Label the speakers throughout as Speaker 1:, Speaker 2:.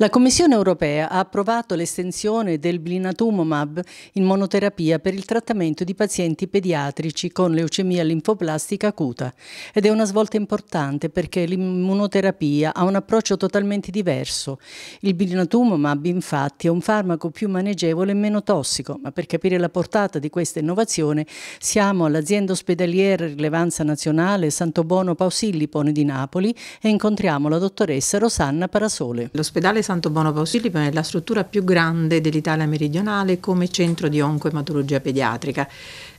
Speaker 1: La Commissione europea ha approvato l'estensione del blinatumomab in monoterapia per il trattamento di pazienti pediatrici con leucemia linfoplastica acuta ed è una svolta importante perché l'immunoterapia ha un approccio totalmente diverso. Il blinatumomab infatti è un farmaco più maneggevole e meno tossico, ma per capire la portata di questa innovazione siamo all'azienda ospedaliera rilevanza nazionale Santobono Pausillipo di Napoli
Speaker 2: e incontriamo la dottoressa Rosanna Parasole. L'ospedale Santo Bonopausilipo è la struttura più grande dell'Italia meridionale come centro di oncoematologia pediatrica.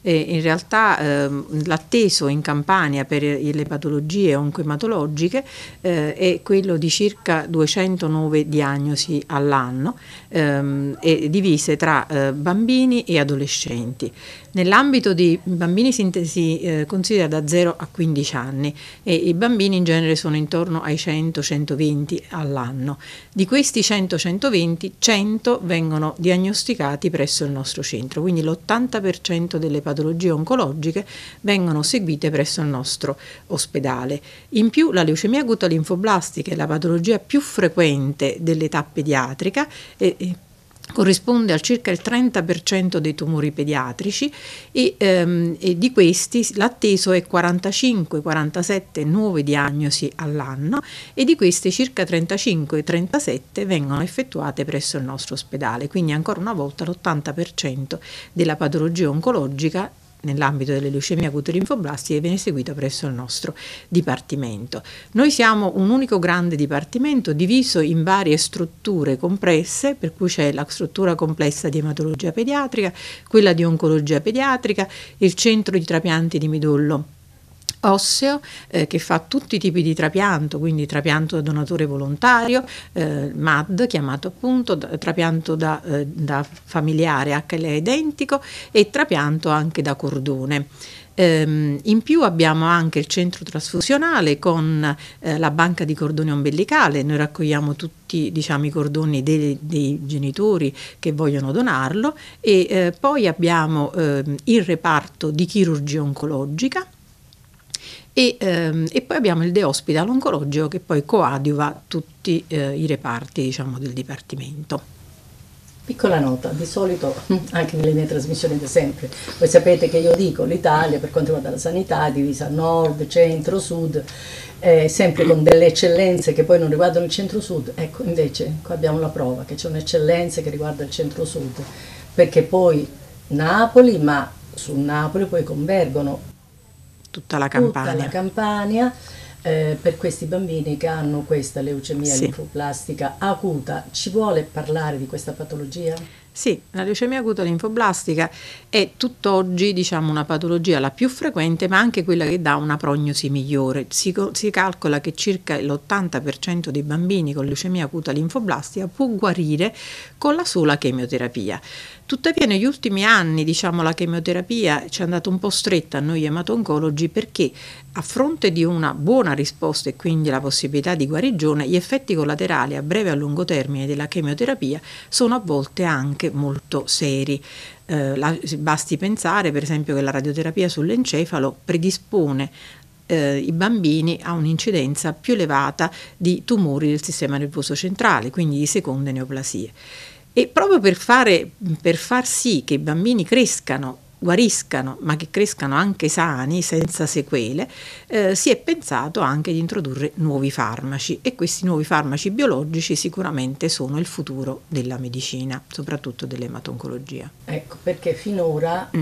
Speaker 2: E in realtà ehm, l'atteso in Campania per le patologie oncoematologiche eh, è quello di circa 209 diagnosi all'anno ehm, divise tra eh, bambini e adolescenti. Nell'ambito di bambini si, si eh, considera da 0 a 15 anni e i bambini in genere sono intorno ai 100-120 all'anno. Di questi questi 100-120, 100 vengono diagnosticati presso il nostro centro, quindi l'80% delle patologie oncologiche vengono seguite presso il nostro ospedale. In più la leucemia acuta linfoblastica è la patologia più frequente dell'età pediatrica e, e corrisponde al circa il 30% dei tumori pediatrici e, ehm, e di questi l'atteso è 45-47 nuove diagnosi all'anno e di queste circa 35-37 vengono effettuate presso il nostro ospedale, quindi ancora una volta l'80% della patologia oncologica nell'ambito delle leucemie acute linfoblastiche viene seguita presso il nostro dipartimento. Noi siamo un unico grande dipartimento diviso in varie strutture compresse, per cui c'è la struttura complessa di ematologia pediatrica, quella di oncologia pediatrica, il centro di trapianti di midollo osseo eh, che fa tutti i tipi di trapianto, quindi trapianto da donatore volontario, eh, MAD chiamato appunto, da, trapianto da, eh, da familiare HLA identico e trapianto anche da cordone. Ehm, in più abbiamo anche il centro trasfusionale con eh, la banca di cordone ombelicale, noi raccogliamo tutti diciamo, i cordoni dei, dei, genitori che vogliono donarlo e eh, poi abbiamo eh, il reparto di chirurgia oncologica e, ehm, e, poi abbiamo il The Hospital Oncologico che poi coadiuva tutti eh, i reparti diciamo, del Dipartimento.
Speaker 1: Piccola nota, di solito anche nelle mie trasmissioni da sempre, voi sapete che io dico l'Italia per quanto riguarda la sanità è divisa nord, centro, sud, eh, sempre con delle eccellenze che poi non riguardano il centro-sud, ecco invece qua abbiamo la prova che c'è un'eccellenza che riguarda il centro-sud, perché poi Napoli, ma su Napoli poi convergono
Speaker 2: tutta la Campania. Tutta la
Speaker 1: Campania eh, per questi bambini che hanno questa leucemia sì. linfoplastica acuta. Ci vuole parlare di questa
Speaker 2: patologia? Sì, la leucemia acuta linfoblastica è tutt'oggi diciamo, una patologia la più frequente, ma anche quella che dà una prognosi migliore. Si, si calcola che circa l'80% dei bambini con leucemia acuta linfoblastica può guarire con la sola chemioterapia. Tuttavia negli ultimi anni diciamo, la chemioterapia ci è andata un po' stretta a noi ematoncologi perché a fronte di una buona risposta e quindi la possibilità di guarigione, gli effetti collaterali a breve e a lungo termine della chemioterapia sono a volte anche molto seri. Eh, la, basti pensare per esempio che la radioterapia sull'encefalo predispone eh, i bambini a un'incidenza più elevata di tumori del sistema nervoso centrale, quindi di seconde neoplasie. E proprio per, fare, per, far sì che i bambini crescano guariscano ma che crescano anche sani, senza sequele, eh, si è pensato anche di introdurre nuovi farmaci e questi nuovi farmaci biologici sicuramente sono il futuro della medicina, soprattutto dell'ematoncologia.
Speaker 1: Ecco, perché finora mm.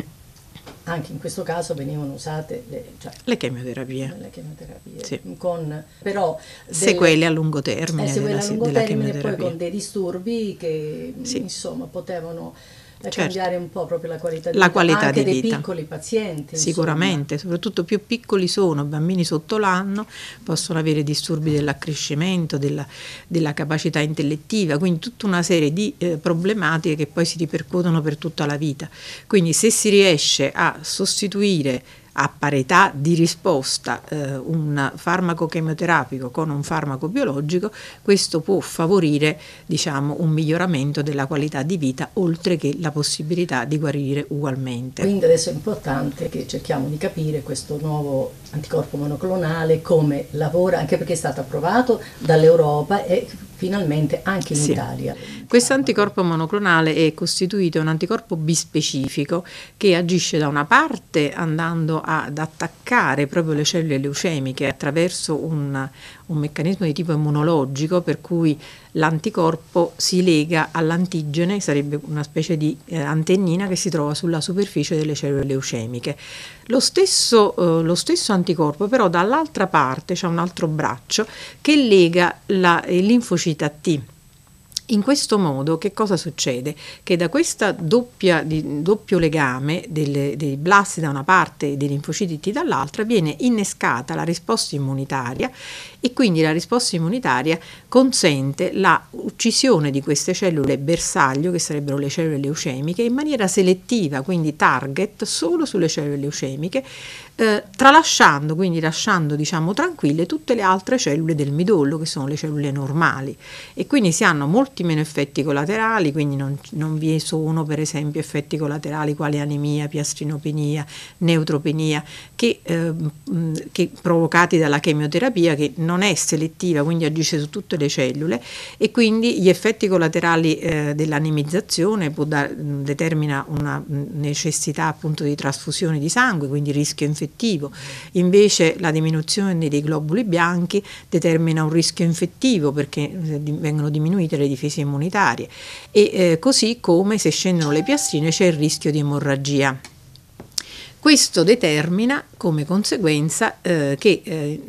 Speaker 1: anche in questo caso venivano usate le, cioè,
Speaker 2: le chemioterapie, le chemioterapie sì. con
Speaker 1: però sequele a lungo termine, eh, sequele della, a lungo della termine e poi con dei disturbi che sì. insomma potevano da certo. cambiare un po' proprio la qualità di la vita, qualità anche di dei piccoli pazienti.
Speaker 2: Sicuramente, insomma. soprattutto più piccoli sono, bambini sotto l'anno possono avere disturbi dell'accrescimento, della, della capacità intellettiva, quindi tutta una serie di eh, problematiche che poi si ripercuotono per tutta la vita. Quindi se si riesce a sostituire a parità di risposta eh, un farmaco chemioterapico con un farmaco biologico, questo può favorire diciamo, un miglioramento della qualità di vita oltre che la possibilità di guarire ugualmente.
Speaker 1: Quindi adesso è importante che cerchiamo di capire questo nuovo anticorpo monoclonale, come lavora, anche perché è stato approvato dall'Europa e finalmente anche in sì. Italia.
Speaker 2: Questo anticorpo monoclonale è costituito da un anticorpo bispecifico che agisce da una parte andando ad attaccare proprio le cellule leucemiche attraverso un, un meccanismo di tipo immunologico per cui l'anticorpo si lega all'antigene, sarebbe una specie di eh, antennina che si trova sulla superficie delle cellule leucemiche. Lo stesso, eh, lo stesso anticorpo però dall'altra parte c'è un altro braccio che lega la, l'infocita T in questo modo che cosa succede? Che da questo doppio legame delle, dei blast da una parte e dei linfociti T dall'altra viene innescata la risposta immunitaria e quindi la risposta immunitaria consente la uccisione di queste cellule bersaglio, che sarebbero le cellule leucemiche, in maniera selettiva, quindi target solo sulle cellule leucemiche, eh, tralasciando, quindi lasciando diciamo, tranquille tutte le altre cellule del midollo, che sono le cellule normali. E quindi si hanno molti molti meno effetti collaterali, quindi non, non vi sono per esempio effetti collaterali quali anemia, piastrinopenia, neutropenia, che, eh, che provocati dalla chemioterapia che non è selettiva, quindi agisce su tutte le cellule e quindi gli effetti collaterali eh, dell'anemizzazione dar, determina una necessità appunto di trasfusione di sangue, quindi rischio infettivo. Invece la diminuzione dei globuli bianchi determina un rischio infettivo perché eh, vengono diminuite le difese crisi immunitarie e eh, così come se scendono le piastrine c'è il rischio di emorragia. Questo determina come conseguenza eh, che eh,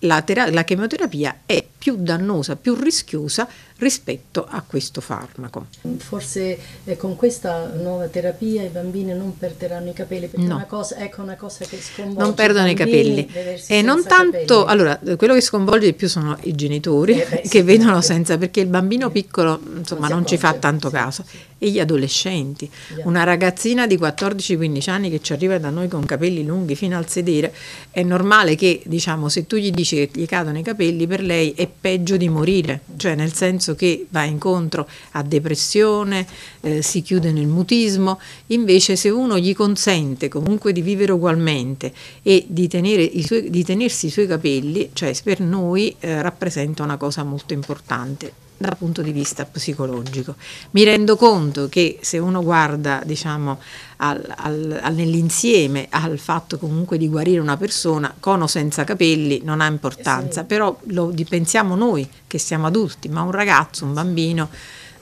Speaker 2: la, la chemioterapia è più dannosa, più rischiosa rispetto a questo farmaco.
Speaker 1: Forse eh, con questa nuova terapia i bambini non perderanno i capelli, perché no. una cosa, ecco una cosa che sconvolge. Non perdono i, i capelli. E non tanto, capelli.
Speaker 2: allora, quello che sconvolge di più sono i genitori eh beh, che vedono senza, perché il bambino piccolo insomma non, non ci fa tanto sì, caso e gli adolescenti. Una ragazzina di 14-15 anni che ci arriva da noi con capelli lunghi fino al sedere, è normale che, diciamo, se tu gli dici che gli cadono i capelli, per lei è peggio di morire, cioè nel senso che va incontro a depressione, eh, si chiude nel mutismo, invece se uno gli consente comunque di vivere ugualmente e di, i suoi, di tenersi i suoi capelli, cioè per noi eh, rappresenta una cosa molto importante dal punto di vista psicologico. Mi rendo conto che se uno guarda, diciamo, al, al, nell'insieme al fatto comunque di guarire una persona con o senza capelli non ha importanza, sì. però lo pensiamo noi che siamo adulti, ma un ragazzo, un bambino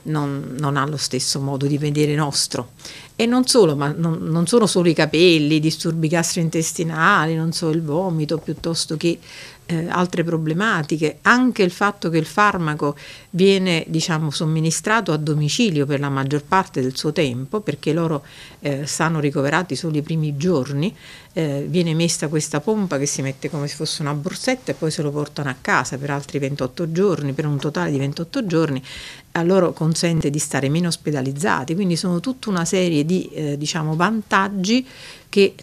Speaker 2: non, non ha lo stesso modo di vedere nostro. E non solo, ma non, non sono solo i capelli, i disturbi gastrointestinali, non so, il vomito, piuttosto che eh, altre problematiche, anche il fatto che il farmaco viene diciamo, somministrato a domicilio per la maggior parte del suo tempo, perché loro eh, stanno ricoverati solo i primi giorni, eh, viene messa questa pompa che si mette come se fosse una borsetta e poi se lo portano a casa per altri 28 giorni, per un totale di 28 giorni, a loro consente di stare meno ospedalizzati, quindi sono tutta una serie di eh, diciamo, vantaggi che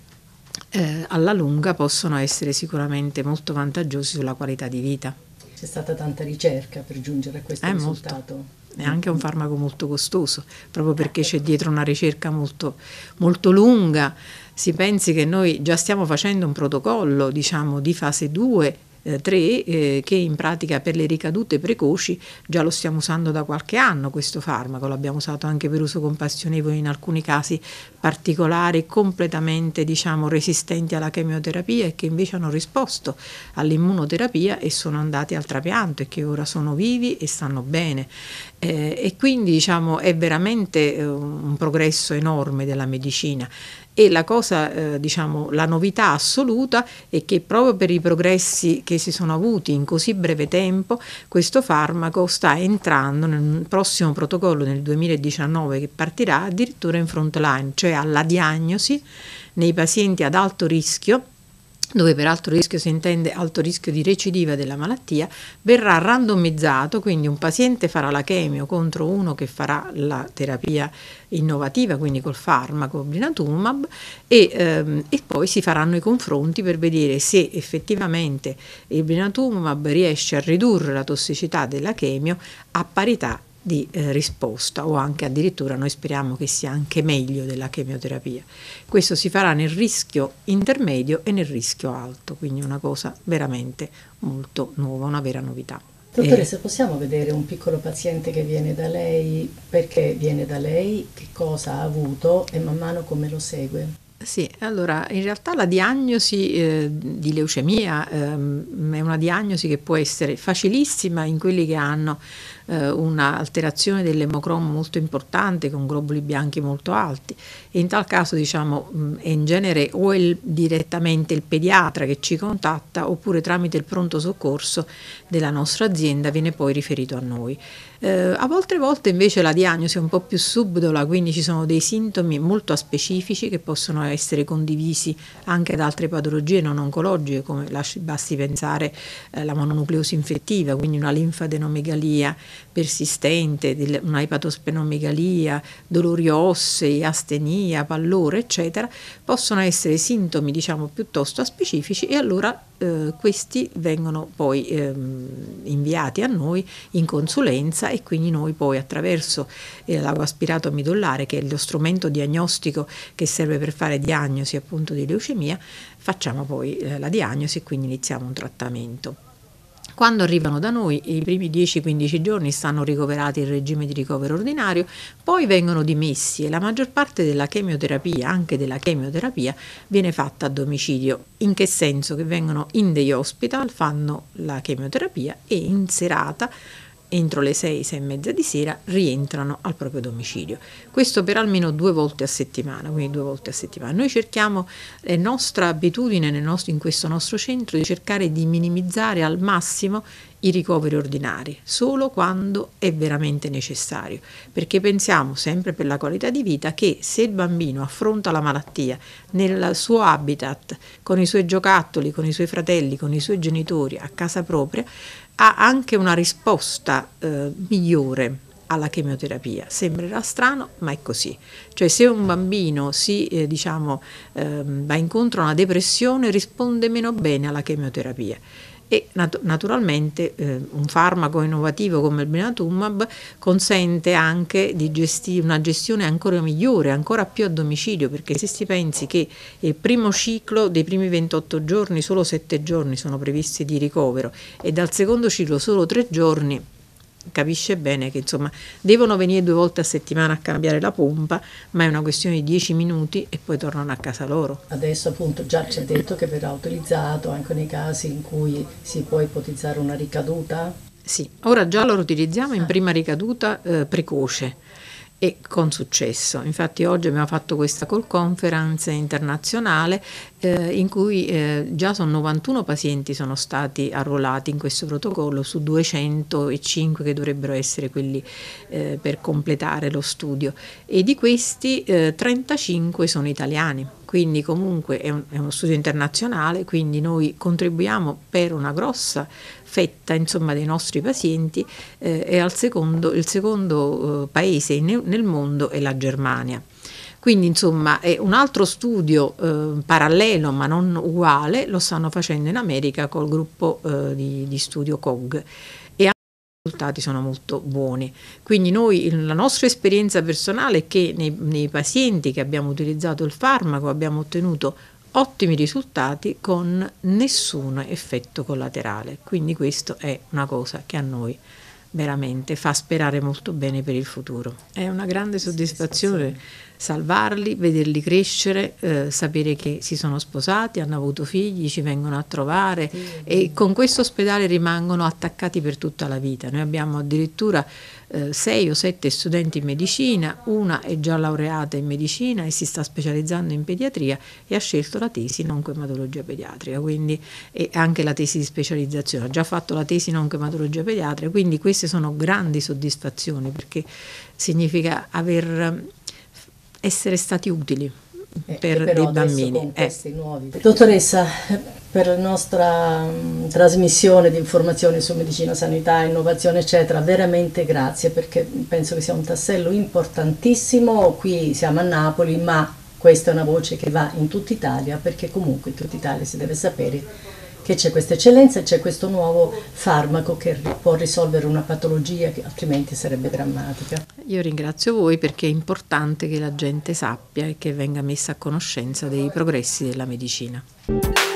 Speaker 2: eh, alla lunga possono essere sicuramente molto vantaggiosi sulla qualità di vita.
Speaker 1: C'è stata tanta ricerca per giungere a questo eh, risultato.
Speaker 2: Molto. È anche un mm. farmaco molto costoso, proprio perché ecco. c'è dietro una ricerca molto, molto lunga si pensi che noi già stiamo facendo un protocollo diciamo, di fase 2 3 eh, eh, che in pratica per le ricadute precoci già lo stiamo usando da qualche anno questo farmaco, l'abbiamo usato anche per uso compassionevole in alcuni casi particolari completamente diciamo, resistenti alla chemioterapia e che invece hanno risposto all'immunoterapia e sono andati al trapianto e che ora sono vivi e stanno bene eh, e quindi diciamo, è veramente eh, un progresso enorme della medicina e la cosa, eh, diciamo, la novità assoluta è che proprio per i progressi che si sono avuti in così breve tempo, questo farmaco sta entrando nel prossimo protocollo nel 2019 che partirà addirittura in front line, cioè alla diagnosi nei pazienti ad alto rischio dove per alto rischio si intende alto rischio di recidiva della malattia, verrà randomizzato, quindi un paziente farà la chemio contro uno che farà la terapia innovativa, quindi col farmaco blinatumab, e, ehm, e poi si faranno i confronti per vedere se effettivamente il blinatumab riesce a ridurre la tossicità della chemio a parità di eh, risposta o anche addirittura noi speriamo che sia anche meglio della chemioterapia. Questo si farà nel rischio intermedio e nel rischio alto, quindi una cosa veramente molto nuova, una vera novità. Dottore, se
Speaker 1: possiamo vedere un piccolo paziente che viene da lei, perché viene da lei, che cosa ha avuto e man mano come lo segue?
Speaker 2: Sì, allora in realtà la diagnosi eh, di leucemia ehm, è una diagnosi che può essere facilissima in quelli che hanno eh, un'alterazione dell'emocromo molto importante con globuli bianchi molto alti e in tal caso diciamo mh, è in genere o il, direttamente il pediatra che ci contatta oppure tramite il pronto soccorso della nostra azienda viene poi riferito a noi. Eh, a volte volte invece la diagnosi è un po' più subdola, quindi ci sono dei sintomi molto specifici che possono essere condivisi anche da altre patologie non oncologiche, come lasci, basti pensare alla eh, mononucleosi infettiva, quindi una linfadenomegalia persistente, un'ipatospenomigalia, dolori ossei, astenia, pallore, eccetera, possono essere sintomi diciamo piuttosto specifici e allora eh, questi vengono poi eh, inviati a noi in consulenza e quindi noi poi attraverso eh, l'aspirato midollare che è lo strumento diagnostico che serve per fare diagnosi appunto di leucemia facciamo poi eh, la diagnosi e quindi iniziamo un trattamento. Quando arrivano da noi i primi 10-15 giorni stanno ricoverati in regime di ricovero ordinario, poi vengono dimessi e la maggior parte della chemioterapia, anche della chemioterapia, viene fatta a domicilio. In che senso? Che vengono in dei hospital, fanno la chemioterapia e in serata entro le 6, 6 e mezza di sera rientrano al proprio domicilio. Questo per almeno due volte a settimana, quindi due volte a settimana. Noi cerchiamo, è nostra abitudine nostro, in questo nostro centro, di cercare di minimizzare al massimo i ricoveri ordinari, solo quando è veramente necessario, perché pensiamo sempre per la qualità di vita che se il bambino affronta la malattia nel suo habitat, con i suoi giocattoli, con i suoi fratelli, con i suoi genitori, a casa propria, ha anche una risposta eh, migliore alla chemioterapia. Sembrerà strano, ma è così. Cioè se un bambino si, eh, diciamo, eh, va incontro a una depressione risponde meno bene alla chemioterapia e nat- naturalmente eh, un farmaco innovativo come il Benatumab consente anche gesti- una gestione ancora migliore, ancora più a domicilio, perché se si pensi che il eh, primo ciclo dei primi 28 giorni, solo 7 giorni sono previsti di ricovero e dal secondo ciclo solo 3 giorni, capisce bene che insomma devono venire due volte a settimana a cambiare la pompa, ma è una questione di 10 minuti e poi tornano a casa loro. Adesso appunto
Speaker 1: già ci ha detto che verrà utilizzato anche nei casi in cui si può ipotizzare una ricaduta?
Speaker 2: Sì, ora già lo utilizziamo in ah. prima ricaduta eh, precoce e con successo. Infatti oggi abbiamo fatto questa call conference internazionale eh, in cui eh, già sono 91 pazienti sono stati arruolati in questo protocollo su 205 che dovrebbero essere quelli eh, per completare lo studio e di questi 35 eh, sono italiani quindi comunque è, un, è, uno studio internazionale, quindi noi contribuiamo per una grossa fetta insomma, dei nostri pazienti eh, e secondo, il secondo eh, paese ne, nel mondo è la Germania. Quindi insomma è un altro studio eh, parallelo ma non uguale, lo stanno facendo in America col gruppo eh, di, di studio COG risultati sono molto buoni. Quindi noi, la nostra esperienza personale è che nei, nei pazienti che abbiamo utilizzato il farmaco abbiamo ottenuto ottimi risultati con nessun effetto collaterale. Quindi questo è una cosa che a noi veramente fa sperare molto bene per il futuro. È una grande soddisfazione salvarli, vederli crescere, eh, sapere che si sono sposati, hanno avuto figli, ci vengono a trovare mm. e con questo ospedale rimangono attaccati per tutta la vita. Noi abbiamo addirittura eh, sei o sette studenti in medicina, una è già laureata in medicina e si sta specializzando in pediatria e ha scelto la tesi non coematologia pediatrica, quindi e anche la tesi di specializzazione, ha già fatto la tesi non coematologia pediatrica, quindi queste sono grandi soddisfazioni perché significa aver essere stati utili eh, per dei bambini. Eh. Nuovi...
Speaker 1: Dottoressa, per la nostra mh, mm, trasmissione di informazioni su medicina, sanità, innovazione, eccetera, veramente grazie perché penso che sia un tassello importantissimo. Qui siamo a Napoli, ma questa è una voce che va in tutta Italia perché comunque in tutta Italia si deve sapere che c'è questa eccellenza e c'è questo nuovo farmaco che può risolvere una patologia che altrimenti sarebbe drammatica.
Speaker 2: Io ringrazio voi perché è importante che la gente sappia e che venga messa a conoscenza dei progressi della medicina.